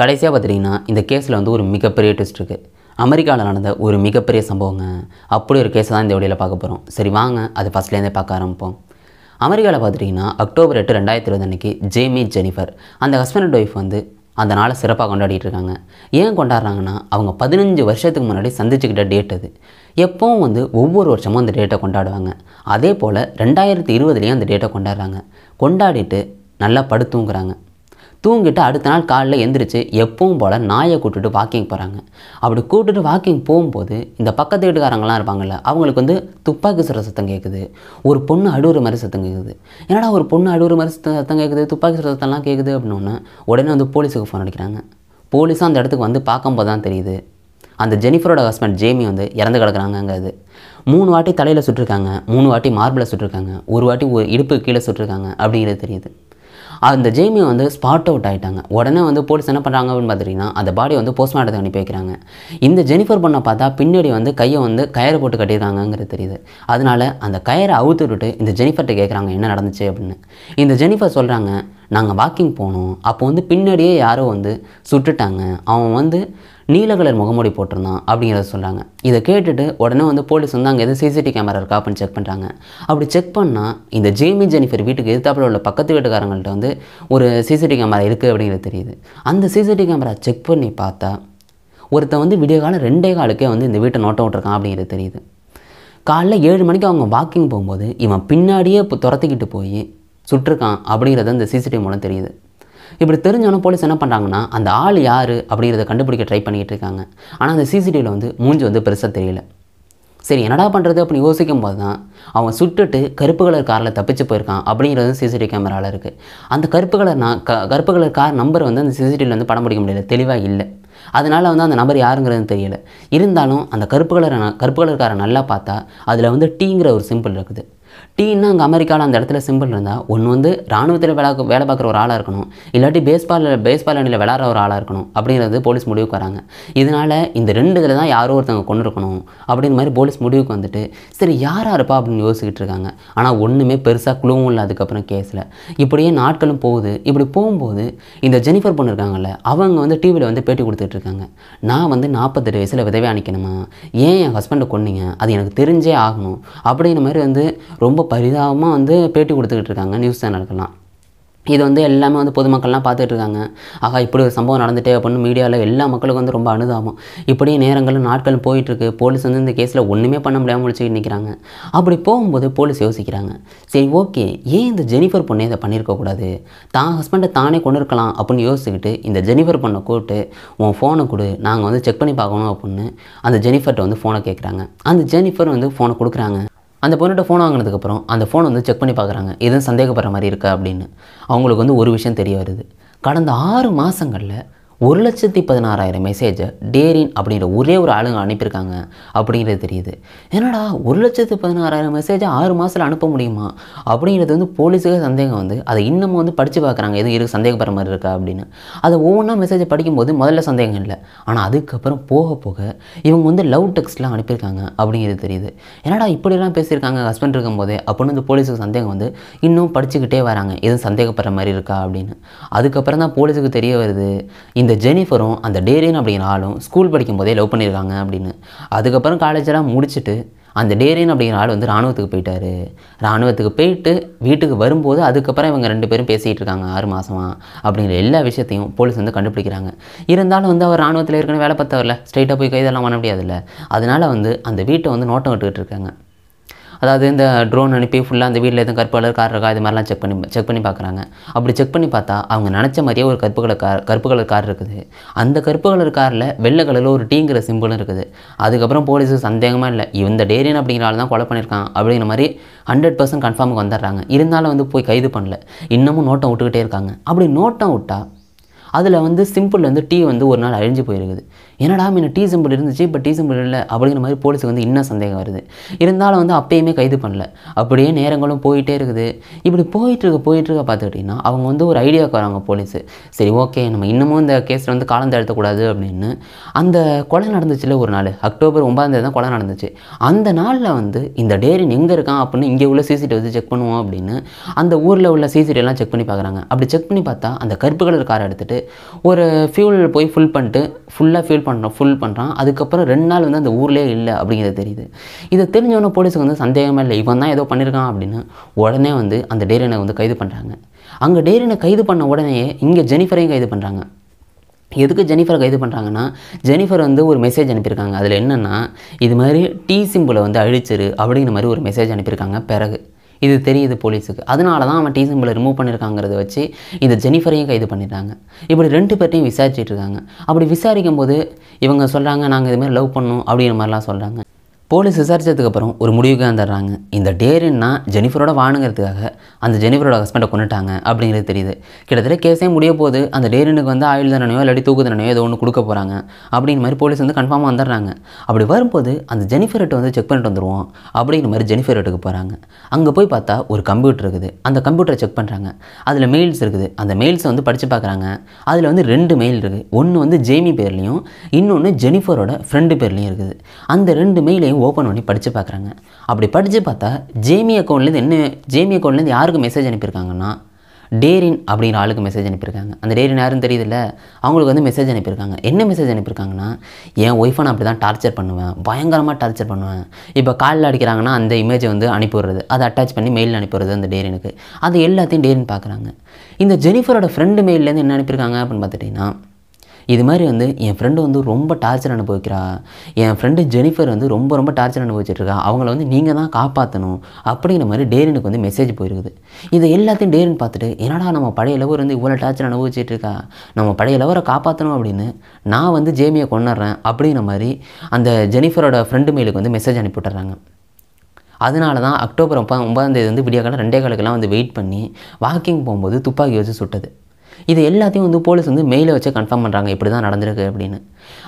கடைசியாக பார்த்துட்டிங்கன்னா இந்த கேஸில் வந்து ஒரு மிகப்பெரிய ட்விஸ்ட் இருக்குது அமெரிக்காவில் நடந்த ஒரு மிகப்பெரிய சம்பவங்க அப்படி ஒரு கேஸை தான் இந்த வழியில் பார்க்க போகிறோம் சரி வாங்க அது ஃபஸ்ட்லேருந்தே பார்க்க ஆரம்பிப்போம் அமெரிக்காவில் பார்த்துட்டிங்கன்னா அக்டோபர் எட்டு ரெண்டாயிரத்தி இருபது அன்னைக்கு ஜேமி ஜெனிஃபர் அந்த ஹஸ்பண்ட் அண்ட் ஒய்ஃப் வந்து அந்த நாளை சிறப்பாக கொண்டாடிட்டு இருக்காங்க ஏன் கொண்டாடுறாங்கன்னா அவங்க பதினஞ்சு வருஷத்துக்கு முன்னாடி சந்திச்சுக்கிட்ட டேட் அது எப்போவும் வந்து ஒவ்வொரு வருஷமும் அந்த டேட்டை கொண்டாடுவாங்க அதே போல் ரெண்டாயிரத்தி இருபதுலேயும் அந்த டேட்டை கொண்டாடுறாங்க கொண்டாடிட்டு நல்லா படுத்துங்கிறாங்க தூங்கிட்டு அடுத்த நாள் காலையில் எழுந்திரிச்சு எப்பவும் போல் நாயை கூட்டுட்டு வாக்கிங் போகிறாங்க அப்படி கூட்டுட்டு வாக்கிங் போகும்போது இந்த பக்கத்து வீட்டுக்காரங்களாம் இருப்பாங்கள்ல அவங்களுக்கு வந்து துப்பாக்கி சுர சத்தம் கேட்குது ஒரு பொண்ணு அடுவுற மாதிரி சத்தம் கேட்குது என்னடா ஒரு பொண்ணு அடுவுற மாதிரி சத்தம் கேட்குது துப்பாக்கி சுர சத்தம்லாம் கேட்குது அப்படின்னோடனே உடனே வந்து போலீஸுக்கு ஃபோன் அடிக்கிறாங்க போலீஸும் அந்த இடத்துக்கு வந்து பார்க்கும்போது தான் தெரியுது அந்த ஜெனிஃபரோட ஹஸ்பண்ட் ஜேமி வந்து இறந்து கிடக்குறாங்கங்கிறது மூணு வாட்டி தலையில் சுட்டிருக்காங்க மூணு வாட்டி மார்பிளை சுட்டிருக்காங்க ஒரு வாட்டி இடுப்பு கீழே சுட்டிருக்காங்க அப்படிங்கிறது தெரியுது அந்த ஜெய்மியை வந்து ஸ்பாட் அவுட் ஆகிட்டாங்க உடனே வந்து போலீஸ் என்ன பண்ணுறாங்க அப்படின்னு பார்த்துட்டிங்கன்னா அந்த பாடி வந்து போஸ்ட்மார்ட்டத்துக்கு அனுப்பி வைக்கிறாங்க இந்த ஜெனிஃபர் பொண்ணை பார்த்தா பின்னாடி வந்து கையை வந்து கயிறு போட்டு கட்டிடுறாங்கங்கிறது தெரியுது அதனால் அந்த கயிறை அவுத்து விட்டுட்டு இந்த ஜெனிஃபர்கிட்ட கேட்குறாங்க என்ன நடந்துச்சு அப்படின்னு இந்த ஜெனிஃபர் சொல்கிறாங்க நாங்கள் வாக்கிங் போனோம் அப்போ வந்து பின்னாடியே யாரோ வந்து சுட்டுட்டாங்க அவன் வந்து நீல கலர் முகமூடி போட்டிருந்தான் அப்படிங்கிறத சொல்கிறாங்க இதை கேட்டுட்டு உடனே வந்து போலீஸ் வந்து அங்கே எதுவும் சிசிடிவி கேமரா இருக்கா அப்படின்னு செக் பண்ணுறாங்க அப்படி செக் பண்ணால் இந்த ஜேமி ஜெனிஃபர் வீட்டுக்கு எதிர்த்தாப்பில் உள்ள பக்கத்து வீட்டுக்காரங்கள்ட்ட வந்து ஒரு சிசிடிவி கேமரா இருக்குது அப்படிங்கிறது தெரியுது அந்த சிசிடிவி கேமரா செக் பண்ணி பார்த்தா ஒருத்தன் வந்து விடிய காலம் ரெண்டே காலுக்கே வந்து இந்த வீட்டை நோட்டம் விட்டுருக்கான் அப்படிங்கிறது தெரியுது காலைல ஏழு மணிக்கு அவங்க வாக்கிங் போகும்போது இவன் பின்னாடியே இப்போ துரத்திக்கிட்டு போய் சுட்டிருக்கான் அப்படிங்கிறது அந்த சிசிடிவி மூலம் தெரியுது இப்படி தெரிஞ்சவொன்னே போலீஸ் என்ன பண்ணுறாங்கன்னா அந்த ஆள் யார் அப்படிங்கிறத கண்டுபிடிக்க ட்ரை பண்ணிகிட்டு இருக்காங்க ஆனால் அந்த சிசிடிவியில் வந்து மூஞ்சி வந்து பெருசாக தெரியல சரி என்னடா பண்ணுறது அப்படின்னு யோசிக்கும் போது தான் அவன் சுட்டுட்டு கருப்பு கலர் காரில் தப்பிச்சு போயிருக்கான் அப்படிங்கிறது சிசிடிவி கேமராவில் இருக்குது அந்த கருப்பு கலர் நான் க கருப்பு கலர் கார் நம்பர் வந்து அந்த சிசிடிவியில் வந்து படம் பிடிக்க முடியல தெளிவாக இல்லை அதனால் வந்து அந்த நபர் யாருங்கிறது தெரியல இருந்தாலும் அந்த கருப்பு கலரை கருப்பு காரை நல்லா பார்த்தா அதில் வந்து டீங்கிற ஒரு சிம்பிள் இருக்குது டீன்னா அங்கே அமெரிக்காவில் அந்த இடத்துல சிம்பிள் இருந்தால் ஒன்று வந்து ராணுவத்தில் வேலை வேலை பார்க்குற ஒரு ஆளாக இருக்கணும் இல்லாட்டி பேஸ்பால் பேஸ்பால் அணியில் விளாட்ற ஒரு ஆளாக இருக்கணும் அப்படிங்கிறது போலீஸ் முடிவுக்கு வராங்க இதனால் இந்த ரெண்டு இதில் தான் யாரோ ஒருத்தவங்க கொண்டு இருக்கணும் அப்படிங்கிற மாதிரி போலீஸ் முடிவுக்கு வந்துட்டு சரி யாராக இருப்பா அப்படின்னு யோசிக்கிட்டு இருக்காங்க ஆனால் ஒன்றுமே பெருசாக குழுவும் இல்லை அதுக்கப்புறம் கேஸில் இப்படியே நாட்களும் போகுது இப்படி போகும்போது இந்த ஜெனிஃபர் பொண்ணு இருக்காங்கல்ல அவங்க வந்து டிவியில் வந்து பேட்டி கொடுத்துட்டு இருக்காங்க நான் வந்து நாற்பத்தெட்டு வயசில் விதவை அணிக்கணுமா ஏன் என் ஹஸ்பண்டை கொன்னீங்க அது எனக்கு தெரிஞ்சே ஆகணும் அப்படிங்கிற மாதிரி வந்து ரொம்ப ரொம்ப பரிதாபமாக வந்து பேட்டி கொடுத்துக்கிட்டு இருக்காங்க நியூஸ் சேனலுக்கெல்லாம் இது வந்து எல்லாமே வந்து பொதுமக்கள்லாம் பார்த்துட்டு இருக்காங்க ஆகா இப்படி ஒரு சம்பவம் நடந்துட்டே அப்படின்னு மீடியாவில் எல்லா மக்களுக்கும் வந்து ரொம்ப அனுதாபம் இப்படி நேரங்களும் நாட்களும் போயிட்டுருக்கு போலீஸ் வந்து இந்த கேஸில் ஒன்றுமே பண்ண முடியாமல் முடிச்சுட்டு நிற்கிறாங்க அப்படி போகும்போது போலீஸ் யோசிக்கிறாங்க சரி ஓகே ஏன் இந்த ஜெனிஃபர் பொண்ணை இதை பண்ணியிருக்கக்கூடாது தான் ஹஸ்பண்டை தானே கொண்டு இருக்கலாம் அப்படின்னு யோசிச்சுக்கிட்டு இந்த ஜெனிஃபர் பொண்ணை கூப்பிட்டு உன் ஃபோனை கொடு நாங்கள் வந்து செக் பண்ணி பார்க்கணும் அப்படின்னு அந்த ஜெனிஃபர்கிட்ட வந்து ஃபோனை கேட்குறாங்க அந்த ஜெனிஃபர் வந்து ஃபோனை கொடுக்குறாங்க அந்த பொண்ணுகிட்ட ஃபோன் வாங்கினதுக்கப்புறம் அந்த ஃபோன் வந்து செக் பண்ணி பார்க்குறாங்க எதுவும் சந்தேகப்படுற மாதிரி இருக்கா அப்படின்னு அவங்களுக்கு வந்து ஒரு விஷயம் தெரிய வருது கடந்த ஆறு மாதங்களில் ஒரு லட்சத்தி பதினாறாயிரம் மெசேஜை டேரின் அப்படின்ற ஒரே ஒரு ஆளுங்க அனுப்பியிருக்காங்க அப்படிங்கிறது தெரியுது என்னடா ஒரு லட்சத்து பதினாறாயிரம் மெசேஜை ஆறு மாதத்தில் அனுப்ப முடியுமா அப்படிங்கிறது வந்து போலீஸுக்கு சந்தேகம் வந்து அதை இன்னமும் வந்து படித்து பார்க்குறாங்க எதுவும் இருக்குது சந்தேகப்படுற மாதிரி இருக்கா அப்படின்னு அதை ஒவ்வொன்றா மெசேஜை படிக்கும்போது முதல்ல சந்தேகம் இல்லை ஆனால் அதுக்கப்புறம் போக போக இவங்க வந்து லவ் டெக்ஸ்ட்லாம் அனுப்பியிருக்காங்க அப்படிங்கிறது தெரியுது என்னடா இப்படிலாம் பேசியிருக்காங்க ஹஸ்பண்ட் இருக்கும்போதே அப்படின்னு வந்து போலீஸுக்கு சந்தேகம் வந்து இன்னும் படிச்சுக்கிட்டே வராங்க எதுவும் சந்தேகப்படுற மாதிரி இருக்கா அப்படின்னு அதுக்கப்புறம் தான் போலீஸுக்கு தெரிய வருது இந்த இந்த ஜெனிஃபரும் அந்த டேரின் அப்படிங்கிற ஆளும் ஸ்கூல் படிக்கும் போதே லவ் பண்ணியிருக்காங்க அப்படின்னு அதுக்கப்புறம் காலேஜெல்லாம் முடிச்சுட்டு அந்த டேரின் அப்படிங்கிற ஆள் வந்து இராணுவத்துக்கு போயிட்டார் இராணுவத்துக்கு போயிட்டு வீட்டுக்கு வரும்போது அதுக்கப்புறம் இவங்க ரெண்டு பேரும் பேசிகிட்டு இருக்காங்க ஆறு மாதமாக அப்படிங்கிற எல்லா விஷயத்தையும் போலீஸ் வந்து கண்டுபிடிக்கிறாங்க இருந்தாலும் வந்து அவர் இராணுவத்தில் இருக்கணும் வேலை பார்த்தவரில் ஸ்ட்ரைட்டாக போய் கைதெல்லாம் பண்ண முடியாதுல்ல அதனால் வந்து அந்த வீட்டை வந்து நோட்டம் விட்டுக்கிட்டு இருக்காங்க அதாவது இந்த ட்ரோன் அனுப்பி ஃபுல்லாக அந்த வீட்டில் எதுவும் கலர் கார் இருக்கா இது மாதிரிலாம் செக் பண்ணி செக் பண்ணி பார்க்குறாங்க அப்படி செக் பண்ணி பார்த்தா அவங்க நினச்ச மாதிரியே ஒரு கருப்பு கலர் கார் கருப்பு கலர் கார் இருக்குது அந்த கருப்பு கலர் காரில் வெள்ளை கலரில் ஒரு டீங்கிற சிம்பிளும் இருக்குது அதுக்கப்புறம் போலீஸு சந்தேகமாக இல்லை இந்த டேரியன் அப்படிங்கிற ஆள் தான் கொலை பண்ணியிருக்கான் அப்படிங்கிற மாதிரி ஹண்ட்ரட் பர்சன்ட் கன்ஃபார்முக்கு வந்துடுறாங்க இருந்தாலும் வந்து போய் கைது பண்ணல இன்னமும் நோட்டம் விட்டுக்கிட்டே இருக்காங்க அப்படி நோட்டம் விட்டால் அதில் வந்து சிம்பிள் வந்து டீ வந்து ஒரு நாள் அழிஞ்சு போயிருக்குது என்னடா முன்ன டீ சிம்பிள் இருந்துச்சு இப்போ டீ சிம்பிள் இல்லை அப்படிங்கிற மாதிரி போலீஸுக்கு வந்து இன்னும் சந்தேகம் வருது இருந்தாலும் வந்து அப்பயுமே கைது பண்ணல அப்படியே நேரங்களும் போயிட்டே இருக்குது இப்படி போயிட்டுருக்க போயிட்டுருக்க பார்த்துக்கிட்டிங்கன்னா அவங்க வந்து ஒரு ஐடியாவுக்கு வராங்க போலீஸு சரி ஓகே நம்ம இன்னமும் இந்த கேஸில் வந்து காலம் தழுத்தக்கூடாது அப்படின்னு அந்த கொலை நடந்துச்சுல ஒரு நாள் அக்டோபர் ஒன்பதாம் தேதி தான் கொலை நடந்துச்சு அந்த நாளில் வந்து இந்த டேரின் எங்கே இருக்கான் அப்படின்னு இங்கே உள்ள சிசிடிவி வந்து செக் பண்ணுவோம் அப்படின்னு அந்த ஊரில் உள்ள எல்லாம் செக் பண்ணி பார்க்குறாங்க அப்படி செக் பண்ணி பார்த்தா அந்த கருப்பு கலர் காரை எடுத்துகிட்டு ஒரு ஃபியூல் போய் ஃபுல் பண்ணிட்டு ஃபுல்லாக ஃபியூல் பண்ணுறான் ஃபுல் பண்ணுறான் அதுக்கப்புறம் ரெண்டு நாள் வந்து அந்த ஊர்லேயே இல்லை அப்படிங்கிறது தெரியுது இதை தெரிஞ்சவொன்னே போலீஸுக்கு வந்து சந்தேகமே இல்லை இவன் தான் ஏதோ பண்ணியிருக்கான் அப்படின்னு உடனே வந்து அந்த டேரினை வந்து கைது பண்ணுறாங்க அங்கே டேரினை கைது பண்ண உடனே இங்கே ஜெனிஃபரையும் கைது பண்ணுறாங்க எதுக்கு ஜெனிஃபரை கைது பண்ணுறாங்கன்னா ஜெனிஃபர் வந்து ஒரு மெசேஜ் அனுப்பியிருக்காங்க அதில் என்னென்னா இது மாதிரி டீ சிம்பிளை வந்து அழிச்சிரு அப்படிங்கிற மாதிரி ஒரு மெசேஜ் அனுப்பியிருக்காங்க பிறகு இது தெரியுது போலீஸுக்கு அதனால தான் அவன் டீசம்பிளை ரிமூவ் பண்ணியிருக்காங்கிறத வச்சு இந்த ஜெனிஃபரையும் கைது பண்ணிடுறாங்க இப்படி ரெண்டு பேர்ட்டையும் விசாரிச்சுட்டு இருக்காங்க அப்படி விசாரிக்கும் போது இவங்க சொல்கிறாங்க நாங்கள் இதுமாதிரி லவ் பண்ணோம் அப்படிங்கிற மாதிரிலாம் சொல்கிறாங்க போலீஸ் விசாரித்ததுக்கப்புறம் ஒரு முடிவுக்கு வந்துடுறாங்க இந்த டேரின்னா ஜெனிஃபரோட வாணுங்கிறதுக்காக அந்த ஜெனிஃபரோட ஹஸ்பண்டை கொண்டுட்டாங்க அப்படிங்கிறது தெரியுது கிட்டத்தட்ட கேஸே முடிய போது அந்த டேரினுக்கு வந்து ஆயுள் தண்டனையோ இல்லாட்டி தூக்கு தண்டனையோ ஏதோ ஒன்று கொடுக்க போகிறாங்க அப்படிங்கிற மாதிரி போலீஸ் வந்து கன்ஃபார்மாக வந்துடுறாங்க அப்படி வரும்போது அந்த ஜெனிஃபர்ட்டு வந்து செக் பண்ணிட்டு வந்துடுவோம் அப்படிங்கிற மாதிரி ஜெனிஃபர் ஜெனிஃபர்ட்டுக்கு போகிறாங்க அங்கே போய் பார்த்தா ஒரு கம்ப்யூட்டர் இருக்குது அந்த கம்ப்யூட்டரை செக் பண்ணுறாங்க அதில் மெயில்ஸ் இருக்குது அந்த மெயில்ஸை வந்து படித்து பார்க்குறாங்க அதில் வந்து ரெண்டு மெயில் இருக்குது ஒன்று வந்து ஜேமி பேர்லேயும் இன்னொன்று ஜெனிஃபரோட ஃப்ரெண்டு பேர்லேயும் இருக்குது அந்த ரெண்டு மெயிலையும் ஓப்பன் பண்ணி படித்து பார்க்குறாங்க அப்படி படித்து பார்த்தா ஜேமி அக்கௌண்ட்லேருந்து என்ன ஜேமி அக்கௌண்ட்லேருந்து யாருக்கு மெசேஜ் அனுப்பியிருக்காங்கன்னா டேரின் அப்படிங்கிற ஆளுக்கு மெசேஜ் அனுப்பியிருக்காங்க அந்த டேரின் யாருன்னு தெரியுதுல்ல அவங்களுக்கு வந்து மெசேஜ் அனுப்பியிருக்காங்க என்ன மெசேஜ் அனுப்பியிருக்காங்கன்னா என் ஒய்ஃபை நான் அப்படி தான் டார்ச்சர் பண்ணுவேன் பயங்கரமாக டார்ச்சர் பண்ணுவேன் இப்போ காலில் அடிக்கிறாங்கன்னா அந்த இமேஜை வந்து அனுப்பிவிடுறது அதை அட்டாச் பண்ணி மெயில் அனுப்பிடுறது அந்த டேரினுக்கு அது எல்லாத்தையும் டேரின் பார்க்குறாங்க இந்த ஜெனிஃபரோட ஃப்ரெண்டு மெயிலேருந்து என்ன அனுப்பியிருக்காங்க அப்படின்னு பார்த்துட்டிங்கன்னா இது மாதிரி வந்து என் ஃப்ரெண்டு வந்து ரொம்ப டார்ச்சர் அனுபவிக்கிறா என் ஃப்ரெண்டு ஜெனிஃபர் வந்து ரொம்ப ரொம்ப டார்ச்சர் அனுபவிச்சிட்ருக்கா அவங்கள வந்து நீங்கள் தான் காப்பாற்றணும் அப்படிங்கிற மாதிரி டேரினுக்கு வந்து மெசேஜ் போயிருக்குது இது எல்லாத்தையும் டேரின் பார்த்துட்டு என்னடா நம்ம பழைய லவர் வந்து இவ்வளோ டார்ச்சர் அனுபவிச்சுட்டு இருக்கா நம்ம பழைய லவரை காப்பாற்றணும் அப்படின்னு நான் வந்து ஜேமியை கொண்டுறேன் அப்படிங்கிற மாதிரி அந்த ஜெனிஃபரோட ஃப்ரெண்டு மெயிலுக்கு வந்து மெசேஜ் அனுப்பிவிட்டுறாங்க அதனால தான் அக்டோபர் ஒன்பதாம் தேதி வந்து விடிய காலம் ரெண்டே காலக்கெல்லாம் வந்து வெயிட் பண்ணி வாக்கிங் போகும்போது துப்பாக்கி வச்சு சுட்டது இது எல்லாத்தையும் வந்து போலீஸ் வந்து மெயிலை வச்சு கன்ஃபார்ம் பண்ணுறாங்க இப்படி தான் நடந்திருக்கு அப்படின்னு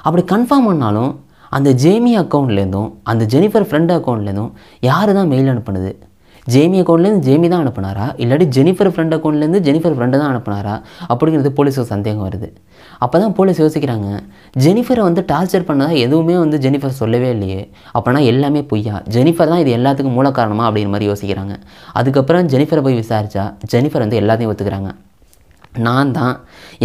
அப்படி கன்ஃபார்ம் பண்ணாலும் அந்த ஜேமி அக்கௌண்ட்லேருந்தும் அந்த ஜெனிஃபர் ஃப்ரெண்ட் அக்கௌண்ட்லேருந்தும் யார் தான் மெயில் அனுப்புனது ஜேமி அக்கௌண்ட்லேருந்து ஜேமி தான் அனுப்புனாரா இல்லாட்டி ஜெனிஃபர் ஃப்ரெண்ட் அக்கௌண்ட்லேருந்து ஜெனிஃபர் ஃப்ரெண்டு தான் அனுப்புனாரா அப்படிங்கிறது போலீஸுக்கு சந்தேகம் வருது அப்போ தான் போலீஸ் யோசிக்கிறாங்க ஜெனிஃபரை வந்து டார்ச்சர் பண்ணதாக எதுவுமே வந்து ஜெனிஃபர் சொல்லவே இல்லையே அப்போனா எல்லாமே பொய்யா ஜெனிஃபர் தான் இது எல்லாத்துக்கும் மூல காரணமாக அப்படிங்கிற மாதிரி யோசிக்கிறாங்க அதுக்கப்புறம் ஜெனிஃபரை போய் விசாரித்தா ஜெனிஃபர் வந்து எல்லாத்தையும் ஒத்துக்கிறாங்க நான் தான்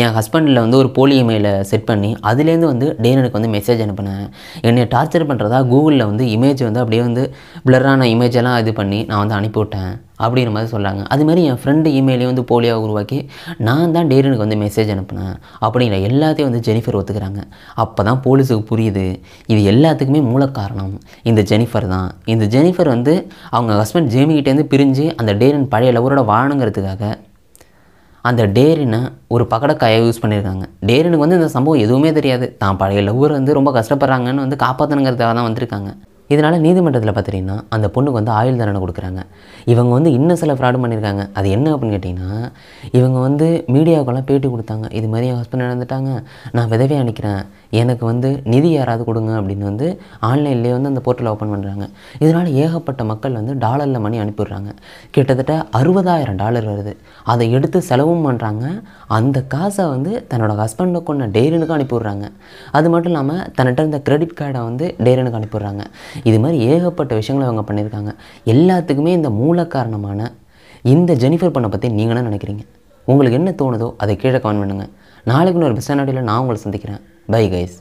என் ஹஸ்பண்டில் வந்து ஒரு போலி இமெயிலை செட் பண்ணி அதுலேருந்து வந்து டேனனுக்கு வந்து மெசேஜ் அனுப்பினேன் என்னை டார்ச்சர் பண்ணுறதா கூகுளில் வந்து இமேஜ் வந்து அப்படியே வந்து பிளரான இமேஜெல்லாம் இது பண்ணி நான் வந்து அனுப்பிவிட்டேன் அப்படிங்கிற மாதிரி சொல்கிறாங்க அதுமாதிரி என் ஃப்ரெண்டு இமெயிலையும் வந்து போலியாக உருவாக்கி நான் தான் டேரனுக்கு வந்து மெசேஜ் அனுப்பினேன் அப்படிங்கிற எல்லாத்தையும் வந்து ஜெனிஃபர் ஒத்துக்கிறாங்க அப்போ தான் போலீஸுக்கு புரியுது இது எல்லாத்துக்குமே மூல காரணம் இந்த ஜெனிஃபர் தான் இந்த ஜெனிஃபர் வந்து அவங்க ஹஸ்பண்ட் ஜேமிகிட்டேருந்து பிரிஞ்சு அந்த டேரன் பழைய லவரோட வாழணுங்கிறதுக்காக அந்த டேரினை ஒரு பகடக்காயை யூஸ் பண்ணியிருக்காங்க டேரினுக்கு வந்து இந்த சம்பவம் எதுவுமே தெரியாது தான் பழைய லவ்வர் வந்து ரொம்ப கஷ்டப்படுறாங்கன்னு வந்து காப்பாற்றணுங்கிறதுக்காக தான் வந்திருக்காங்க இதனால் நீதிமன்றத்தில் பார்த்துட்டிங்கன்னா அந்த பொண்ணுக்கு வந்து ஆயுள் தண்டனை கொடுக்குறாங்க இவங்க வந்து இன்னும் சில ஃப்ராடு பண்ணியிருக்காங்க அது என்ன அப்படின்னு கேட்டிங்கன்னா இவங்க வந்து மீடியாவுக்கெல்லாம் பேட்டி கொடுத்தாங்க இது மாதிரி என் ஹஸ்பண்ட் நடந்துட்டாங்க நான் விதவையாக அனுக்கிறேன் எனக்கு வந்து நிதி யாராவது கொடுங்க அப்படின்னு வந்து ஆன்லைன்லேயே வந்து அந்த போர்ட்டல் ஓப்பன் பண்ணுறாங்க இதனால் ஏகப்பட்ட மக்கள் வந்து டாலரில் மணி அனுப்பிடுறாங்க கிட்டத்தட்ட அறுபதாயிரம் டாலர் வருது அதை எடுத்து செலவும் பண்ணுறாங்க அந்த காசை வந்து தன்னோட ஹஸ்பண்டை கொண்ட டெய்ரனுக்கு அனுப்பிவிடுறாங்க அது மட்டும் இல்லாமல் தன்னிட்ட இருந்த கிரெடிட் கார்டை வந்து டெய்ரனுக்கு அனுப்பிடுறாங்க இது மாதிரி ஏகப்பட்ட விஷயங்களை அவங்க பண்ணியிருக்காங்க எல்லாத்துக்குமே இந்த மூல காரணமான இந்த ஜெனிஃபர் பண்ணை பற்றி நீங்கள் என்ன நினைக்கிறீங்க உங்களுக்கு என்ன தோணுதோ அதை கீழே கமெண்ட் பண்ணுங்கள் நாளைக்கு ஒரு பெஸ்ட் நான் உங்களை சந்திக்கிறேன் பை கைஸ்